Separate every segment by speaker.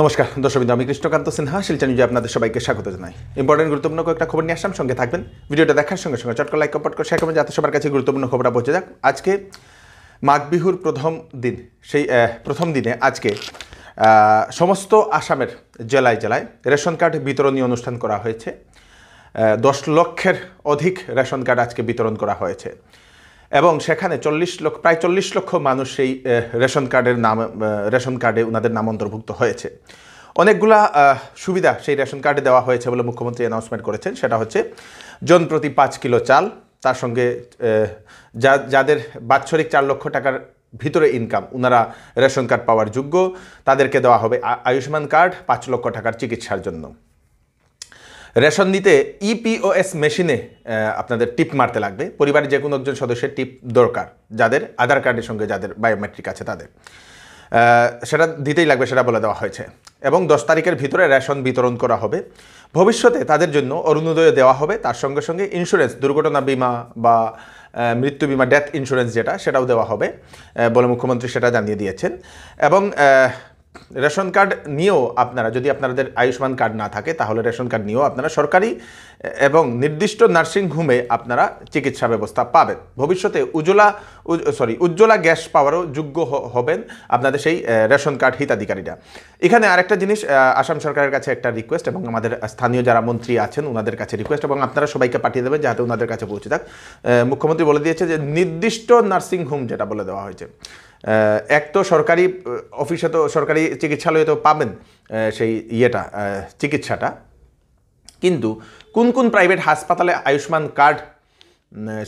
Speaker 1: নমস্কার দর্শকবিন্দু আমি কৃষ্ণকান্ত সিনহা শিলচা নিউজে আপনাদের সবাইকে স্বাগত জানাই ইম্পর্টেন্ট গুরুত্বপূর্ণ কয়েকটা খবর নিয়ে আসলাম সঙ্গে থাকবেন ভিডিওটা দেখার সঙ্গে সঙ্গে চটকা লাইক কপট করে শেয়ার করবেন যাতে সবার কাছে গুরুত্বপূর্ণ খবরটা পৌঁছে যাক আজকে মাঘ বিহুর প্রথম দিন সেই প্রথম দিনে আজকে সমস্ত আসামের জেলায় জেলায় রেশন কার্ড বিতরণী অনুষ্ঠান করা হয়েছে দশ লক্ষের অধিক রেশন কার্ড আজকে বিতরণ করা হয়েছে এবং সেখানে চল্লিশ লক্ষ প্রায় চল্লিশ লক্ষ মানুষ সেই রেশন কার্ডের নাম রেশন কার্ডে ওনাদের নাম অন্তর্ভুক্ত হয়েছে অনেকগুলা সুবিধা সেই রেশন কার্ডে দেওয়া হয়েছে বলে মুখ্যমন্ত্রী অ্যানাউন্সমেন্ট করেছেন সেটা হচ্ছে জন প্রতি পাঁচ কিলো চাল তার সঙ্গে যা যাদের বাৎসরিক চার লক্ষ টাকার ভিতরে ইনকাম ওনারা রেশন কার্ড পাওয়ার যোগ্য তাদেরকে দেওয়া হবে আয়ুষ্মান কার্ড পাঁচ লক্ষ টাকার চিকিৎসার জন্য রেশন দিতে ইপিওএস e মেশিনে আপনাদের টিপ মারতে লাগবে পরিবারের যে কোনো একজন সদস্যের টিপ দরকার যাদের আধার কার্ডের সঙ্গে যাদের বায়োমেট্রিক আছে তাদের সেটা দিতেই লাগবে সেটা বলে দেওয়া হয়েছে এবং দশ তারিখের ভিতরে রেশন বিতরণ করা হবে ভবিষ্যতে তাদের জন্য অরুণোদয় দেওয়া হবে তার সঙ্গে সঙ্গে ইন্স্যুরেন্স দুর্ঘটনা বিমা বা মৃত্যু বিমা ডেথ ইন্স্যুরেন্স যেটা সেটাও দেওয়া হবে বলে মুখ্যমন্ত্রী সেটা জানিয়ে দিয়েছেন এবং রেশন কার্ড নিয়েও আপনারা যদি আপনাদের আয়ুষ্মান কার্ড না থাকে তাহলে রেশন কার্ড নিয়েও আপনারা সরকারি এবং নির্দিষ্ট নার্সিংহোমে আপনারা চিকিৎসা ব্যবস্থা পাবেন ভবিষ্যতে উজ্জ্বলা সরি উজ্জ্বলা গ্যাস পাওয়ারও যোগ্য হবেন আপনাদের সেই রেশন কার্ড হিতাধিকারীরা এখানে আরেকটা জিনিস আসাম সরকারের কাছে একটা রিকোয়েস্ট এবং আমাদের স্থানীয় যারা মন্ত্রী আছেন ওনাদের কাছে রিকোয়েস্ট এবং আপনারা সবাইকে পাঠিয়ে দেবেন যাতে ওনাদের কাছে পৌঁছে থাক মুখ্যমন্ত্রী বলে দিয়েছে যে নির্দিষ্ট নার্সিংহোম যেটা বলে দেওয়া হয়েছে এক তো সরকারি অফিসে তো সরকারি চিকিৎসালয়ে তো পাবেন সেই ইয়েটা চিকিৎসাটা কিন্তু কোন কোন প্রাইভেট হাসপাতালে আয়ুষ্মান কার্ড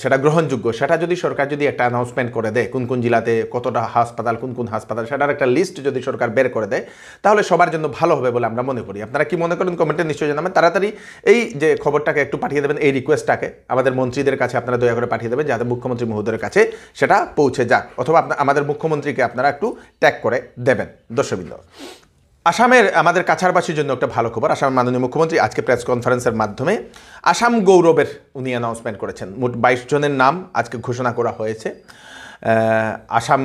Speaker 1: সেটা গ্রহণযোগ্য সেটা যদি সরকার যদি একটা অ্যানাউন্সমেন্ট করে দেয় কোন কোন জেলাতে কতটা হাসপাতাল কোন কোন হাসপাতাল সেটার একটা লিস্ট যদি সরকার বের করে দেয় তাহলে সবার জন্য ভালো হবে বলে আমরা মনে করি আপনারা কি মনে করেন কমেন্টে নিশ্চয়ই জানাবেন তাড়াতাড়ি এই যে খবরটাকে একটু পাঠিয়ে দেবেন এই রিকোয়েস্টটাকে আমাদের মন্ত্রীদের কাছে আপনারা দয়া করে পাঠিয়ে দেবেন যাতে মুখ্যমন্ত্রী মহোদয়ের কাছে সেটা পৌঁছে যাক অথবা আমাদের মুখ্যমন্ত্রীকে আপনারা একটু ট্যাগ করে দেবেন দর্শকবৃন্দ আসামের আমাদের কাছারবাসীর জন্য একটা ভালো খবর আসামের মাননীয় মুখ্যমন্ত্রী আজকে প্রেস কনফারেন্সের মাধ্যমে আসাম গৌরবের উনি অ্যানাউন্সমেন্ট করেছেন মোট বাইশ জনের নাম আজকে ঘোষণা করা হয়েছে আসাম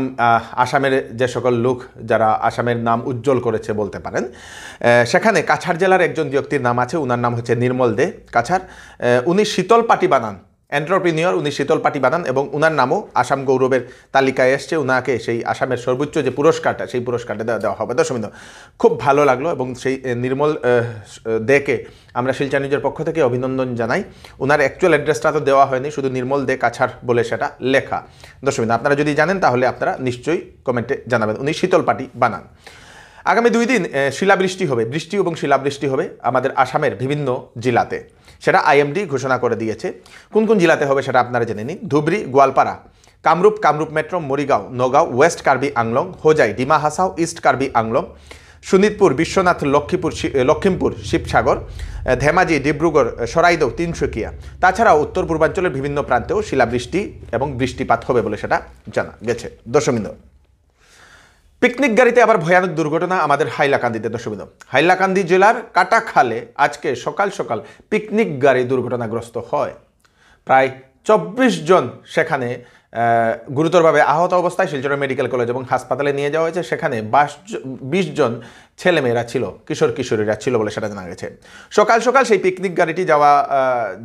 Speaker 1: আসামের যে সকল লোক যারা আসামের নাম উজ্জ্বল করেছে বলতে পারেন সেখানে কাছাড় জেলার একজন ব্যক্তির নাম আছে ওনার নাম হচ্ছে নির্মল দে কাছাড় উনি শীতল পাটি বানান এন্টারপ্রিনিয়র উনি শীতল পাটি বানান এবং উনার নামও আসাম গৌরবের তালিকায় এসছে উনাকে সেই আসামের সর্বোচ্চ যে পুরস্কারটা সেই পুরস্কারটা দেওয়া হবে দশমিন্দ খুব ভালো লাগলো এবং সেই নির্মল দেকে আমরা শিলচা নিউজের পক্ষ থেকে অভিনন্দন জানাই ওনার অ্যাকচুয়াল অ্যাড্রেসটা তো দেওয়া হয়নি শুধু নির্মল দে কাছার বলে সেটা লেখা দশমিন্দ আপনারা যদি জানেন তাহলে আপনারা নিশ্চয়ই কমেন্টে জানাবেন উনি শীতল পাটি বানান আগামী দুই দিন শিলাবৃষ্টি হবে বৃষ্টি এবং শিলাবৃষ্টি হবে আমাদের আসামের বিভিন্ন জেলাতে সেটা আইএমডি ঘোষণা করে দিয়েছে কোন কোন জেলাতে হবে সেটা আপনারা জেনে নিন Dhubri Goalpara Kamrup Kamrup metro Morigaon Nagaon west Karbi Anglong Hojai Dima Hasao east Karbi Anglong Sonitpur Biswanath Lakshmipur Lakhimpur Sivasagar Dhemaji Dibrugarh Charaideo Tinsukia তাছাড়াও উত্তর পূর্বাঞ্চলের বিভিন্ন প্রান্তেও শিলাবৃষ্টি এবং বৃষ্টিপাত হবে বলে সেটা জানা গেছে দশমিন্দর পিকনিক গাড়িতে আবার ভয়ানক দুর্ঘটনা আমাদের হাইলাকান্দিতে দশবিন্দু হাইলাকান্দি জেলার কাটাখালে আজকে সকাল সকাল পিকনিক গাড়ি দুর্ঘটনাগ্রস্ত হয় প্রায় চব্বিশ জন সেখানে গুরুতরভাবে আহত অবস্থায় শিলচর মেডিকেল কলেজ এবং হাসপাতালে নিয়ে যাওয়া হয়েছে সেখানে বাস বিশ জন ছেলেমেয়েরা ছিল কিশোর কিশোরীরা ছিল বলে সেটা জানা গেছে সকাল সকাল সেই পিকনিক গাড়িটি যাওয়া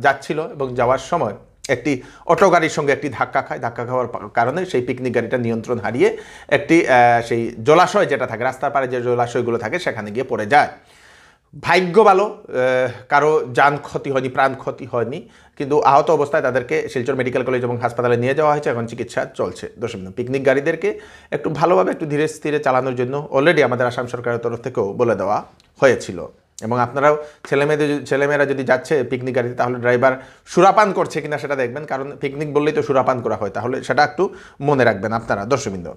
Speaker 1: যাচ্ছিল এবং যাওয়ার সময় একটি অটো গাড়ির সঙ্গে একটি ধাক্কা খায় ধাক্কা খাওয়ার কারণে সেই পিকনিক গাড়িটা নিয়ন্ত্রণ হারিয়ে একটি সেই জলাশয় যেটা থাকে রাস্তার পাড়ে যে জলাশয়গুলো থাকে সেখানে গিয়ে পড়ে যায় ভাগ্য ভালো কারো যান ক্ষতি হয়নি প্রাণ ক্ষতি হয়নি কিন্তু আহত অবস্থায় তাদেরকে শিলচর মেডিকেল কলেজ এবং হাসপাতালে নিয়ে যাওয়া হয়েছে এখন চিকিৎসা চলছে দশমিন পিকনিক গাড়িদেরকে একটু ভালোভাবে একটু ধীরে স্থিরে চালানোর জন্য অলরেডি আমাদের আসাম সরকারের তরফ থেকেও বলে দেওয়া হয়েছিল এবং আপনারাও ছেলেমেয়েদের ছেলেমেয়েরা যদি যাচ্ছে পিকনিক গাড়িতে তাহলে ড্রাইভার সুরাপান করছে কিনা সেটা দেখবেন কারণ পিকনিক বললেই তো সুরাপান করা হয় তাহলে সেটা একটু মনে রাখবেন আপনারা দর্শকবৃন্দ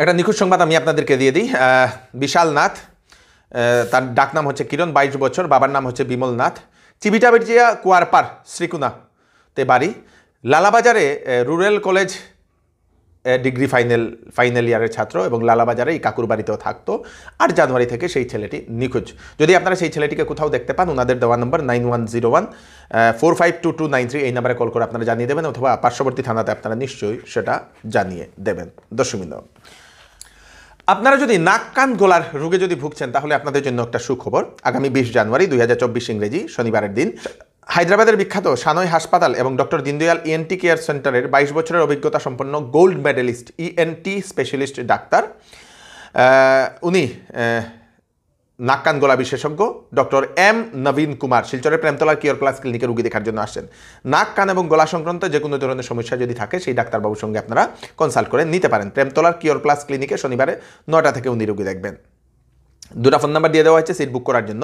Speaker 1: একটা নিখুঁত সংবাদ আমি আপনাদেরকে দিয়ে দিই বিশাল নাথ তার ডাকনাম হচ্ছে কিরণ বাইশ বছর বাবার নাম হচ্ছে বিমল নাথ চিবিটা বিটিয়া কুয়ারপার শ্রীকুনা তে বাড়ি লালাবাজারে rural college degree final final ইয়ারের ছাত্র এবং লালাবাজারে এই কাকুর বাড়িতেও থাকতো আর জানুয়ারি থেকে সেই ছেলেটি নিখোঁজ যদি আপনারা সেই ছেলেটিকে কোথাও দেখতে পান ওনাদের দেওয়া number nine one zero one four five two two nine three এই নাম্বারে কল করে আপনারা জানিয়ে দেবেন অথবা পার্শ্ববর্তী থানাতে আপনারা নিশ্চয়ই সেটা জানিয়ে দেবেন দশমিন আপনারা যদি নাক কান গোলার রোগে যদি ভুগছেন তাহলে আপনাদের জন্য একটা সুখবর আগামী বিশ জানুয়ারি দুই ইংরেজি শনিবারের দিন হায়দ্রাবাদের বিখ্যাত সানয় হাসপাতাল এবং ডক্টর দিনদয়াল ইএনটি কেয়ার সেন্টারের বাইশ বছরের অভিজ্ঞতা সম্পন্ন gold medalist ENT e specialist ডাক্তার উনি নাক্কান গোলা বিশেষজ্ঞ ডক্টর এম নবীন কুমার শিলচরের প্রেমতলার কিওর প্লাস ক্লিনিকে রুগী দেখার জন্য আসছেন নাক কান এবং গলা সংক্রান্ত যে কোনো ধরনের সমস্যা যদি থাকে সেই ডাক্তারবাবুর সঙ্গে আপনারা কনসাল্ট করে নিতে পারেন প্রেমতলার কিওর প্লাস ক্লিনিকে শনিবারে নটা থেকে উনি রুগী দেখবেন দুটা ফোন নাম্বার দিয়ে দেওয়া হয়েছে সিট বুক করার জন্য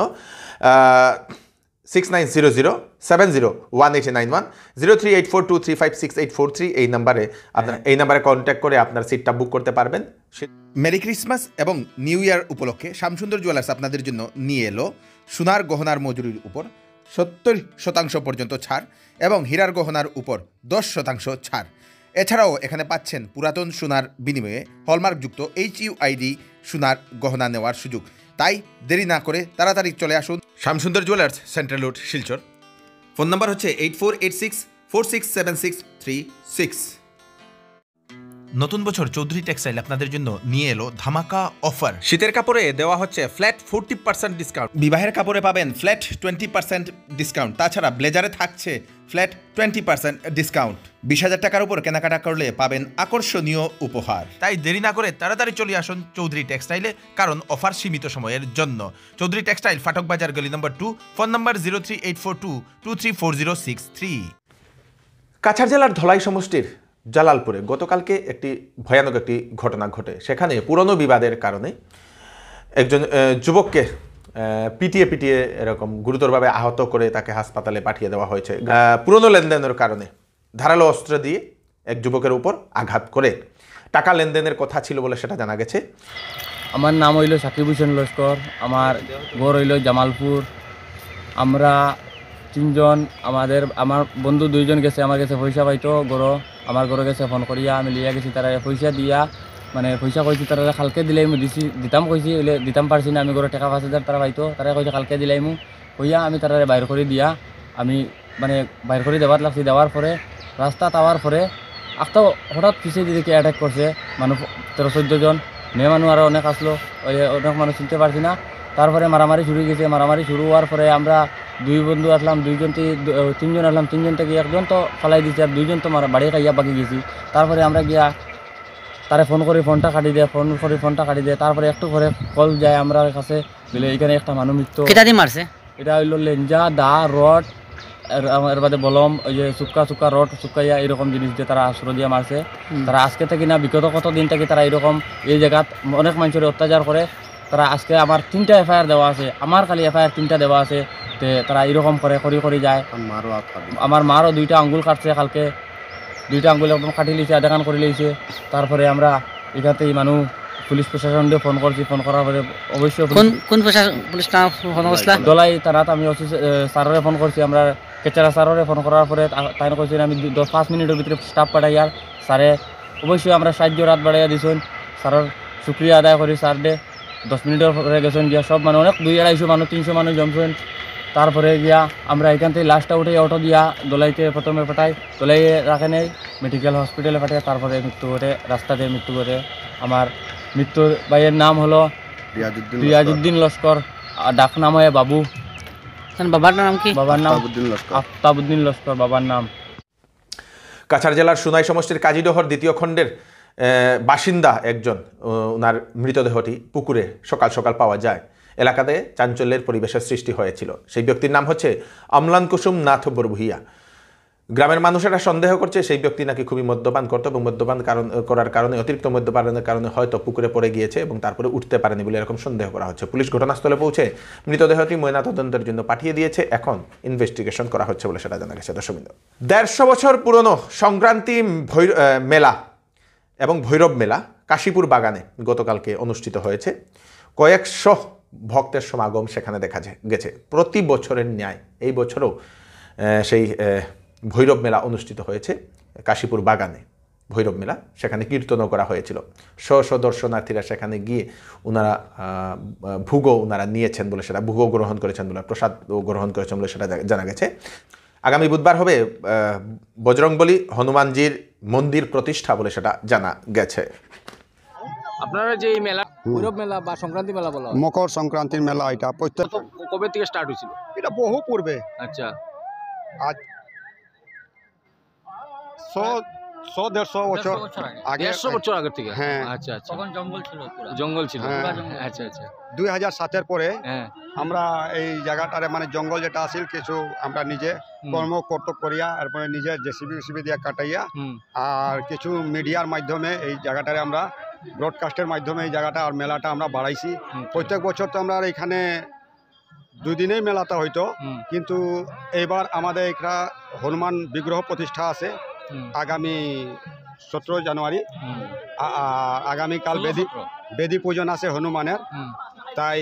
Speaker 1: six nine zero zero seven zero one eight nine one zero three eight four two three five six eight four three এই নাম্বারে আপনার হ্যাঁ। এই নাম্বারে কন্ট্যাক্ট করে আপনার সিটটা বুক করতে পারবেন মেরি ক্রিসমাস এবং নিউ ইয়ার উপলক্ষে শ্যামসুন্দর জুয়েলার্স আপনাদের জন্য নিয়ে এলো সোনার গহনার মজুরির উপর সত্তর শতাংশ পর্যন্ত ছাড় এবং হীরার গহনার উপর দশ শতাংশ ছাড় এছাড়াও এখানে পাচ্ছেন পুরাতন সোনার বিনিময়ে হলমার্কযুক্ত এইচ ইউ ইউআইডি সোনার গহনা নেওয়ার সুযোগ তাই দেরি না করে তাড়াতাড়ি চলে আসুন Shyamsundar jewellers central road Silchar phone number হচ্ছে eight four eight six four six seven six three six নতুন বছর চৌধুরী টেক্সটাইল আপনাদের জন্য নিয়ে এলো ধামাকা অফার শীতের কাপড়ে দেওয়া হচ্ছে ফ্ল্যাট ফোরটি পার্সেন্ট ডিসকাউন্ট বিবাহের কাপড়ে পাবেন ফ্ল্যাট টোয়েন্টি পার্সেন্ট ডিসকাউন্ট তাছাড়া ব্লেজারে থাকছে ফ্ল্যাট টোয়েন্টি পার্সেন্ট ডিসকাউন্ট বিশ হাজার টাকার উপর কেনাকাটা করলে পাবেন আকর্ষণীয় উপহার তাই দেরি না করে তাড়াতাড়ি চলে আসুন চৌধুরী টেক্সটাইলে কারণ অফার সীমিত সময়ের জন্য চৌধুরী টেক্সটাইল ফাটক বাজার গলি number two phone number zero three eight four two two three four zero six three Cachar জেলার ধলাই সমষ্টির জালালপুরে গতকালকে একটি ভয়ানক একটি ঘটনা ঘটে সেখানে পুরনো বিবাদের কারণে একজন যুবককে পিটিয়ে পিটিয়ে এরকম গুরুতরভাবে আহত করে তাকে হাসপাতালে পাঠিয়ে দেওয়া হয়েছে পুরনো লেনদেনের কারণে ধারালো অস্ত্র দিয়ে এক যুবকের উপর আঘাত করে টাকা লেনদেনের কথা ছিল বলে সেটা জানা গেছে আমার নাম হইল
Speaker 2: সাকিব হুসেন লস্কর আমার ঘর হইল জামালপুর আমরা তিনজন আমাদের আমার বন্ধু দুইজন গেছে আমার কাছে পয়সা পাইতো গরো আমার গরো গেছে ফোন করিয়া আমি লিয়া গেছি তারা পয়সা দিয়া মানে পয়সা কইছি তারা কালকে দিলাই মু দিছি দিতাম কইছি এলে দিতাম পারছি না আমি গরো টাকা পাঁচ হাজার তারা পাইতো তারা কইছে কালকে দিলাই মু কইয়া আমি তারা বাইর করে দিয়া আমি মানে বাইর করে দেওয়ার লাগছি দেওয়ার পরে রাস্তা তাওয়ার পরে একটা হঠাৎ পিছিয়ে দিদিকে অ্যাটাক করছে মানুষ তেরো চোদ্দো জন মেয়ে মানুষ আরও অনেক আসলো অনেক মানুষ চিনতে পারছি না তারপরে মারামারি শুরু গেছে মারামারি শুরু হওয়ার পরে আমরা দুই বন্ধু আসলাম দুইজন তিনজন আসলাম তিনজন থেকে একজন তো ফালাই দিয়েছে আর দুইজন তো মারা বাড়ি খাইয়া বাকি গেছি তারপরে আমরা গিয়া তারে ফোন করে ফোনটা কাটি দেয় ফোন করে ফোনটা কাটি দেয় তারপরে একটু করে কল যায় আমরা কাছে বলে এখানে একটা মানুষ মৃত্যু এটা হইল লেঞ্জা দা রড এর বাদে বলম ওই যে সুক্কা সুক্কা রড সুক্কাইয়া এরকম জিনিস দিয়ে তারা আশ্রয় দিয়ে মারছে তারা আজকে থেকে না বিগত কত দিন থেকে তারা এরকম এই জায়গাত অনেক মানুষের অত্যাচার করে তারা আজকে আমার তিনটা এফআইআর দেওয়া আছে আমার খালি এফআইআর তিনটা দেওয়া আছে তে তারা এরকম করে করি করে যায় আমার মারও দুইটা আঙ্গুল কাটছে কালকে দুইটা আঙ্গুল একদম কাটি লিছে কান করে লিছে তারপরে আমরা এখানেই মানুষ পুলিশ প্রশাসন দিয়ে ফোন করছি ফোন করার পরে অবশ্যই কোন তারা আমি ফোন করছি আমরা কেচারা স্যাররে ফোন করার পরে তাই কইছেন আমি দশ পাঁচ মিনিটের ভিতরে স্টাফ পাঠাই আর স্যারে অবশ্যই আমরা সাহায্য রাত বাড়াইয়া দিছুন স্যারের শুক্রিয়া আদায় করি স্যার দে দশ মিনিটের পরে গেছেন গিয়া সব মানে অনেক দুই আড়াইশো মানুষ তিনশো মানুষ জমছেন তারপরে গিয়া আমরা এখান থেকে লাস্টটা উঠে অটো দিয়া দোলাইতে প্রথমে পাঠাই দোলাই রাখে নেই মেডিকেল হসপিটালে পাঠিয়ে তারপরে মৃত্যু ঘটে রাস্তাতে মৃত্যু ঘটে আমার মৃত্যুর ভাইয়ের নাম হলো রিয়াজুদ্দিন লস্কর ডাক নাম হয় বাবু কাছাড়
Speaker 1: জেলার সুনাই সমষ্টির কাজীডহর দ্বিতীয় খণ্ডের বাসিন্দা একজন ওনার মৃতদেহটি পুকুরে সকাল সকাল পাওয়া যায় এলাকাতে চাঞ্চল্যের পরিবেশের সৃষ্টি হয়েছিল সেই ব্যক্তির নাম হচ্ছে আমলান কুসুম নাথ বরভুইয়া গ্রামের মানুষেরা সন্দেহ করছে সেই ব্যক্তি নাকি খুবই মদ্যপান করতো এবং মদ্যপান কারণ করার কারণে অতিরিক্ত মদ্যপানের কারণে হয়তো পুকুরে পড়ে গিয়েছে এবং তারপরে উঠতে পারেনি বলে এরকম সন্দেহ করা হচ্ছে পুলিশ ঘটনাস্থলে পৌঁছে মৃতদেহটি ময়নাতদন্তের জন্য পাঠিয়ে দিয়েছে এখন ইনভেস্টিগেশন করা হচ্ছে বলে সেটা জানা গেছে দর্শকবৃন্দ দেড়শো বছর পুরনো সংক্রান্তি মেলা এবং ভৈরব মেলা কাশীপুর বাগানে গতকালকে অনুষ্ঠিত হয়েছে কয়েকশো ভক্তের সমাগম সেখানে দেখা যায় গেছে প্রতি বছরের ন্যায় এই বছরও সেই ভৈরব মেলা অনুষ্ঠিত হয়েছে কাশীপুর বাগানে ভৈরব মেলা সেখানে কীর্তনও করা হয়েছিল স্ব সদর্শনার্থীরা দর্শনার্থীরা সেখানে গিয়ে ওনারা ভূগো ওনারা নিয়েছেন বলে সেটা ভূগো গ্রহণ করেছেন বলে প্রসাদ গ্রহণ করেছেন বলে সেটা জানা গেছে আগামী বুধবার হবে বজরংবলী হনুমানজির মন্দির প্রতিষ্ঠা বলে সেটা জানা গেছে
Speaker 2: আপনারা যে মেলা ভৈরব মেলা বা সংক্রান্তি মেলা
Speaker 1: বলা মকর সংক্রান্তির মেলা এটা কবে থেকে স্টার্ট হয়েছিল এটা বহু পূর্বে আচ্ছা আজ হ্যাঁ। দেড়শো বছর বছর আগের থেকে হ্যাঁ আচ্ছা আচ্ছা জঙ্গল ছিল হ্যাঁ। আচ্ছা আচ্ছা দুই হাজার সাতের পরে হ্যাঁ। আমরা এই মানে জঙ্গল যেটা আসিল কিছু আমরা নিজে কর্ম কর্তব্য করিয়া এরপরে নিজে জেসিবি দিয়ে কাটাইয়া আর কিছু মিডিয়ার মাধ্যমে এই জায়গাটারে আমরা ব্রডকাস্টের মাধ্যমে এই জায়গাটা আর মেলাটা আমরা বাড়াইছি আচ্ছা। প্রত্যেক বছর তো আমরা এখানে দুদিনেই মেলাটা হয়তো কিন্তু এবার আমাদের এখানে হনুমান বিগ্রহ প্রতিষ্ঠা আছে আগামী সতেরো জানুয়ারি আগামীকাল বেদি বেদি পূজন আছে হনুমানের তাই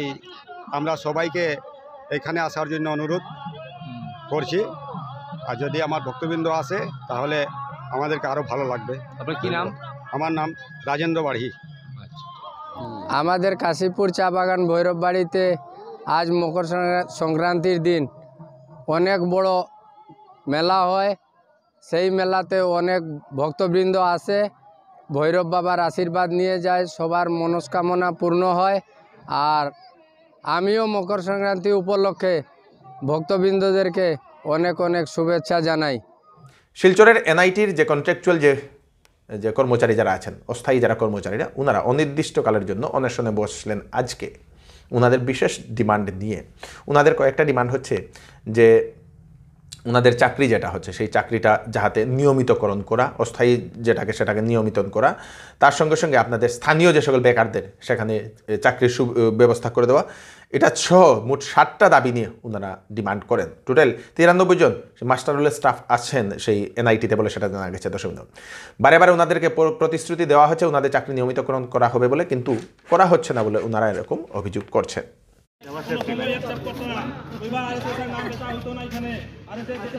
Speaker 1: আমরা সবাইকে এখানে আসার জন্য অনুরোধ করছি আর যদি আমার ভক্তবৃন্দ আসে তাহলে আমাদেরকে আরও ভালো লাগবে আপনার কী নাম আমার নাম রাজেন্দ্র বাড়ি আচ্ছা।
Speaker 2: আমাদের কাশীপুর চা বাগান ভৈরব বাড়িতে আজ মকর সংক্রান্তির দিন অনেক বড় মেলা হয় সেই মেলাতে অনেক ভক্তবৃন্দ আসে ভৈরব বাবার আশীর্বাদ নিয়ে যায় সবার মনস্কামনা পূর্ণ হয় আর আমিও মকর সংক্রান্তি উপলক্ষে ভক্তবৃন্দদেরকে অনেক অনেক শুভেচ্ছা জানাই
Speaker 1: শিলচরের এনআইটির যে কন্ট্রাকচুয়াল যে যে কর্মচারী যারা আছেন অস্থায়ী যারা কর্মচারীরা ওনারা অনির্দিষ্টকালের জন্য অনশনে বসলেন আজকে ওনাদের বিশেষ ডিমান্ড নিয়ে ওনাদের কয়েকটা ডিমান্ড হচ্ছে যে ওনাদের চাকরি যেটা হচ্ছে সেই চাকরিটা যাহাতে নিয়মিতকরণ করা অস্থায়ী যেটাকে সেটাকে নিয়মিতন করা তার সঙ্গে সঙ্গে আপনাদের স্থানীয় যে সকল বেকারদের সেখানে চাকরির সু ব্যবস্থা করে দেওয়া এটা ছ মোট ষাটটা দাবি নিয়ে ওনারা ডিমান্ড করেন টোটাল তিরানব্বই জন মাস্টার স্টাফ আছেন সেই এনআইটিতে বলে সেটা জানা গেছে দশমিক বারে বারে ওনাদেরকে প্রতিশ্রুতি দেওয়া হচ্ছে ওনাদের চাকরি নিয়মিতকরণ করা হবে বলে কিন্তু করা হচ্ছে না বলে ওনারা এরকম অভিযোগ করছেন কাছাড়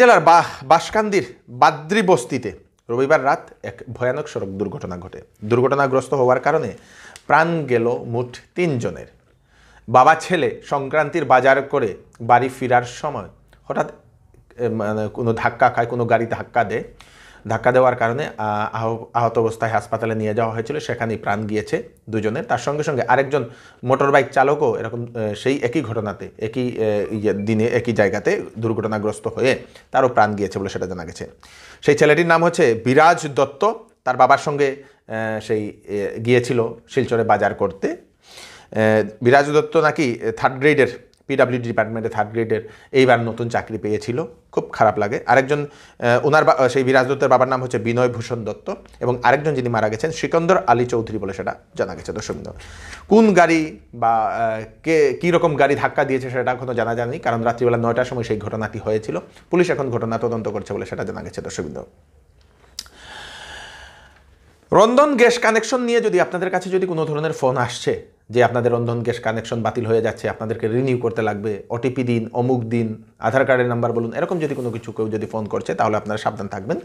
Speaker 1: জেলার বা বাসকান্দির বাদ্রি বস্তিতে রবিবার রাত এক ভয়ানক সড়ক দুর্ঘটনা ঘটে দুর্ঘটনাগ্রস্ত হওয়ার কারণে প্রাণ গেল মোট তিনজনের বাবা ছেলে সংক্রান্তির বাজার করে বাড়ি ফিরার সময় হঠাৎ মানে কোনো ধাক্কা খায় কোনো গাড়ি ধাক্কা দেয় ধাক্কা দেওয়ার কারণে আহত অবস্থায় হাসপাতালে নিয়ে যাওয়া হয়েছিল সেখানেই প্রাণ গিয়েছে দুজনের তার সঙ্গে সঙ্গে আরেকজন মোটর বাইক চালকও এরকম সেই একই ঘটনাতে একই ইয়ে, দিনে একই জায়গাতে দুর্ঘটনাগ্রস্ত হয়ে তারও প্রাণ গিয়েছে বলে সেটা জানা গেছে সেই ছেলেটির নাম হচ্ছে বিরাজ দত্ত তার বাবার সঙ্গে সেই গিয়েছিল শিলচরে বাজার করতে বিরাজ দত্ত নাকি থার্ড গ্রেডের পিডাব্লিউডি ডিপার্টমেন্টে থার্ড গ্রেডের এইবার নতুন চাকরি পেয়েছিল খুব খারাপ লাগে আরেকজন ওনার সেই বিরাজ দত্তের বাবার নাম হচ্ছে বিনয় ভূষণ দত্ত এবং আরেকজন যিনি মারা গেছেন সিকন্দর আলী চৌধুরী বলে সেটা জানা গেছে দর্শক কোন গাড়ি বা কে কী রকম গাড়ি ধাক্কা দিয়েছে সেটা এখনও জানা যায়নি কারণ রাত্রিবেলা নয়টার সময় সেই ঘটনাটি হয়েছিল পুলিশ এখন ঘটনা তদন্ত করছে বলে সেটা জানা গেছে দর্শকবৃন্দ রন্ধন গ্যাস কানেকশন নিয়ে যদি আপনাদের কাছে যদি কোনো ধরনের ফোন আসছে যে আপনাদের রন্ধন গ্যাস কানেকশন বাতিল হয়ে যাচ্ছে আপনাদেরকে রিনিউ করতে লাগবে ওটিপি দিন অমুক দিন আধার কার্ডের নাম্বার বলুন এরকম যদি কোনো কিছু কেউ যদি ফোন করছে তাহলে আপনারা সাবধান থাকবেন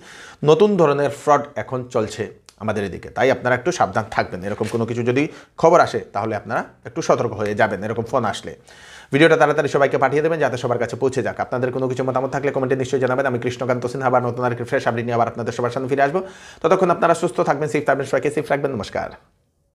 Speaker 1: নতুন ধরনের ফ্রড এখন চলছে আমাদের এদিকে তাই আপনারা একটু সাবধান থাকবেন এরকম কোনো কিছু যদি খবর আসে তাহলে আপনারা একটু সতর্ক হয়ে যাবেন এরকম ফোন আসলে ভিডিওটা তাড়াতাড়ি সবাইকে পাঠিয়ে দেবেন যাতে সবার কাছে পৌঁছে যাক আপনাদের কোনো কিছু মতামত থাকলে কমেন্টে নিশ্চয়ই জানাবেন আমি কৃষ্ণকান্ত সিনহা আবার নতুন আর ফ্রেশ আপডেট নিয়ে আবার আপনাদের সবার সামনে ফিরে আসবো ততক্ষণ আপনারা সুস্থ থাকবেন সেফ থাকবেন সবাইকে সেফ রাখবেন নমস্কার